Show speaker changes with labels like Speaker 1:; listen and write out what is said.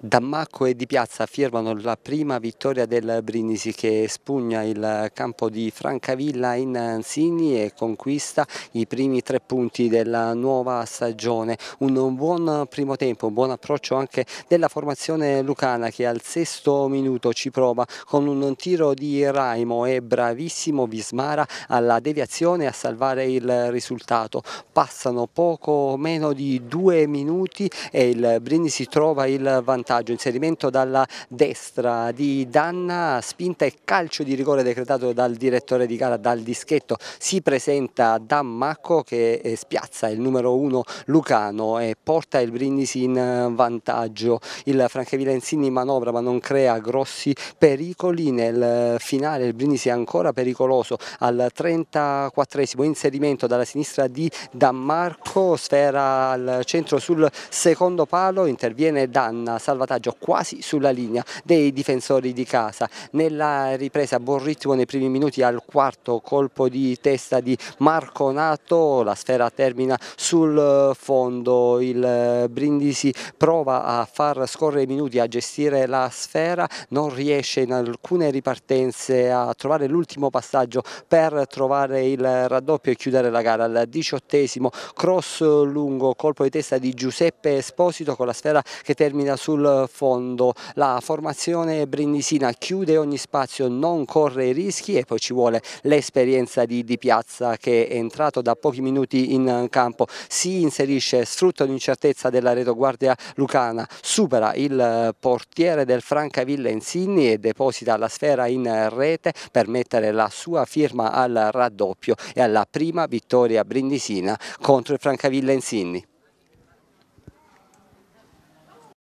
Speaker 1: Dammacco e Di Piazza firmano la prima vittoria del Brindisi che spugna il campo di Francavilla in Anzini e conquista i primi tre punti della nuova stagione. Un buon primo tempo, un buon approccio anche della formazione lucana che al sesto minuto ci prova con un tiro di Raimo e bravissimo Bismara alla deviazione a salvare il risultato. Passano poco meno di due minuti e il Brindisi trova il vantaggio vantaggio, inserimento dalla destra di Danna, spinta e calcio di rigore decretato dal direttore di gara dal dischetto, si presenta Dan Dammacco che eh, spiazza il numero 1 Lucano e porta il Brindisi in eh, vantaggio, il Franchevilla Insigni manovra ma non crea grossi pericoli, nel eh, finale il Brindisi è ancora pericoloso al 34esimo inserimento dalla sinistra di Dan Marco, sfera al centro sul secondo palo, interviene Danna, salva salvataggio quasi sulla linea dei difensori di casa. Nella ripresa a buon ritmo nei primi minuti al quarto colpo di testa di Marco Nato, la sfera termina sul fondo, il Brindisi prova a far scorrere i minuti, a gestire la sfera, non riesce in alcune ripartenze a trovare l'ultimo passaggio per trovare il raddoppio e chiudere la gara al diciottesimo, cross lungo, colpo di testa di Giuseppe Esposito con la sfera che termina sul fondo. La formazione brindisina chiude ogni spazio, non corre rischi e poi ci vuole l'esperienza di, di Piazza che è entrato da pochi minuti in campo. Si inserisce, sfrutta l'incertezza della retroguardia lucana, supera il portiere del Francavilla Insigni e deposita la sfera in rete per mettere la sua firma al raddoppio e alla prima vittoria brindisina contro il Francavilla Insigni.